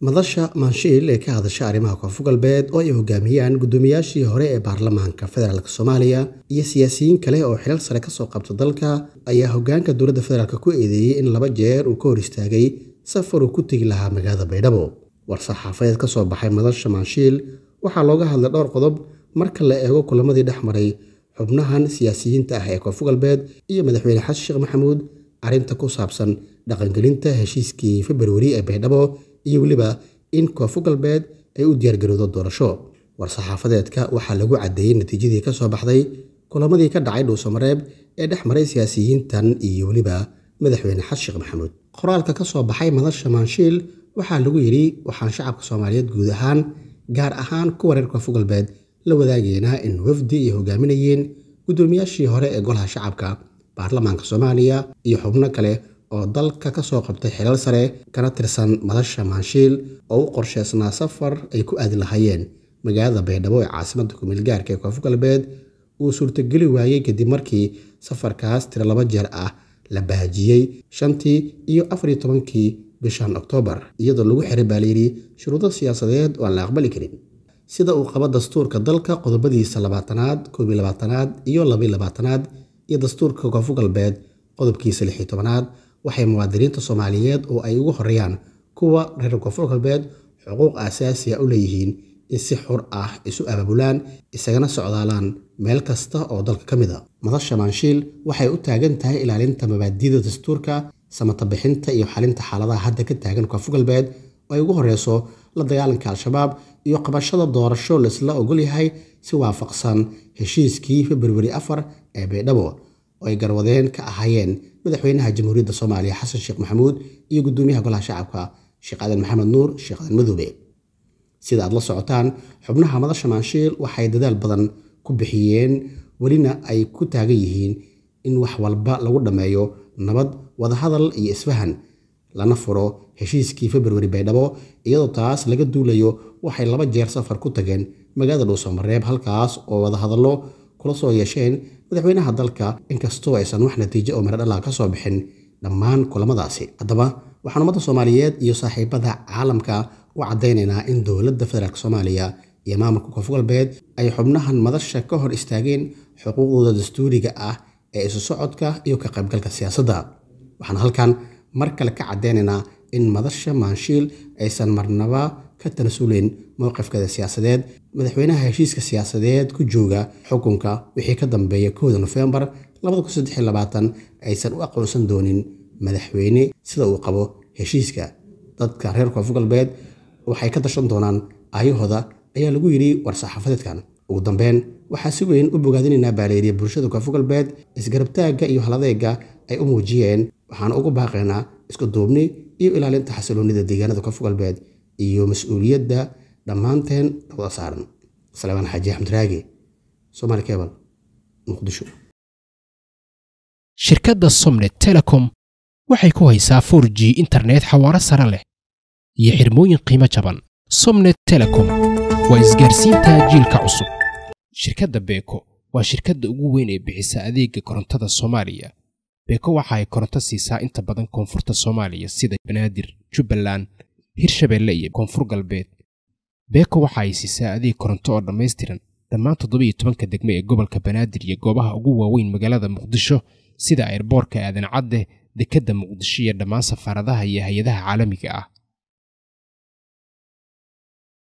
madasha maanshiil ee ka hadasha arrimaha koonfur galbeed oo ay hogaamiyaan guddoomiyaashii hore ee baarlamaanka federaalk soomaaliya iyo siyaasiyiin kale oo xilal sare ka soo qabta dalka ayaa hoggaanka dowladda federaalk ku eedeeyey in laba jeer uu ka hor istaagay safar uu ku tegi lahaa magaalada baydhabo war-saxaafadeed ka soo baxay madasha maanshiil waxaa looga hadlay dhowr qodob marka la eego kulamadii dhex maray xubnahan siyaasiyiinta ah ee koonfur galbeed iyo madaxweyne xasan sheekh maxamuud arrinta ku saabsan dhaqangelinta heshiiskii februari ee baydhabo iyo weliba in koonfur galbeed ay u diyaargarowdo doorasho war-saxaafadeedka waxaa lagu caddeeyey natiijadii ka soo baxday kulamadii ka dhacay dhuusamareeb ee dhex maray siyaasiyiintan iyo weliba madaxweyne xasan sheekh maxamuud qoraalka ka soo baxay madasha maanshiil waxaa lagu yidhi waxaan shacabka soomaaliyeed guud ahaan gaar ahaan kuwa reer koonfur galbeed la wadaageynaa in wafdi ay hogaaminayeen guddoomiyaashii hore ee golaha shacabka baarlamaanka soomaaliya iyo xubno kale oo dalka ka soo qabtay xilal sare kana tirsan madasha maanshiil oo u qorsheysnaa safar ay ku aadi lahaayeen magaalada baydhabo ee caasimada gaarka ee koonfur galbeed uu suurtogeli waayey kadib markii safarkaas tiro laba jeer ah la baajiyey shantii iyo afariyo tobankii bishan oktoobar iyadoo lagu xiray baa layidhi shuruudo siyaasadeed oo aan la aqbali karin sida uu qabo dastuurka dalka qodobadiisa labaatanaad koob iyo labaatanaad iyo labaiyo labaatanaad iyo dastuurka koonfur galbeed qodobkiisa lix tobanaad waxay muwaadiniinta soomaaliyeed oo ay ugu horreeyaan kuwa reer koonfur galbeed xuquuq asaasiya ah u leeyihiin in si xur ah isu abaabulaan isagana socdaalaan meel kasta oo dalka ka mid a ah. madasha maanshiil waxay u taagan tahay ilaalinta mabaadiida dastuurka samatabixinta iyo xalinta xaaladaha hadda ka taagan koonfur galbeed oo ay ugu horreyso la dagaalanka al-shabaab iyo qabashada doorasho laisla ogolyahay si waafaqsan heshiiskii februari afar ee baydhabo oo ay garwadeen ka ahaayeen madaxweynaha jamhuuriyadda soomaaliya xasan sheekh maxamuud iyo guddoomiyaha golaha shacabka sheekh aadan maxamed nuur sheekh aadan madoobe sida aad la socotaan xubnaha madasha maanshiil waxay dadaal badan ku bixiyeen welina ay ku taagan yihiin in wax walba lagu dhammeeyo nabad wadahadal iyo isfahan lana furo heshiiskii februari baydhabo iyadoo taas laga duulayo waxay laba jeer safar ku tageen magaalada dhuusamareeb halkaas oo wadahadallo kula soo yeesheen madaxweynaha dalka inkastoo aysan wax natiijo oo maradhalaa ka soo bixin dhammaan kulamadaasi haddaba waxaan ummadda soomaaliyeed iyo saaxiibada caalamka u caddaynaynaa in dowladda federaalk soomaaliya iyo maamulka koonfur galbeed ay xubnahan madasha ka hor istaageen xuquuqdooda dastuuriga ah ee isu socodka iyo ka qaybgalka siyaasadda waxaan halkan mar kale ka caddaynaynaa in madasha maanshiil aysan marnaba ka tanaasulin mowqifkada siyaasadeed madaxweynaha heshiiska siyaasadeed ku jooga xukunka wixii ka dambeeya kooda nofembar aysan u aqoonsan doonin madaxweyne sida uu qabo heshiiska dadka reer koonfur galbeed waxay ka tashan doonaan aayahooda ayaa lagu yidhi war-saxaafadeedkan ugu dambeen waxaa si weyn u bogaadinaynaa baaleeriya bulshada koonfur galbeed isgarabtaagga iyo haladeega ay u muujiyeen waxaana ugu baaqaynaa isku duubni iyo ilaalinta xasiloonida deegaanada koonfur galbeed iyo mas-uuliyadda dhammaanteen wada saaran salebaan xaaji axmed raage kebal muqdisho shirkadda somnet telecom waxay ku haysaa for g internet xawaaro sare leh iyo xirmooyin qiimo jaban somnet telecom waa isgaarsiinta jiilka cusub shirkadda beeko waa shirkadda ugu weyn ee bixisa adeega korontada soomaaliya beeko waxa ay koronto siisaa inta badan koonfurta soomaaliya sida banaadir jubbaland hirshabeelle iyo koonfur galbeed beeko waxa ay siisaa adeeg koronto oo dhammaystiran dhammaan toddobiyo tobanka degmo ee gobolka banaadir iyo goobaha ugu waaweyn magaalada muqdisho sida eerboorka aadan cadde dekedda muqdisho iyo dhammaan safaaradaha iyo hay-adaha caalamiga ah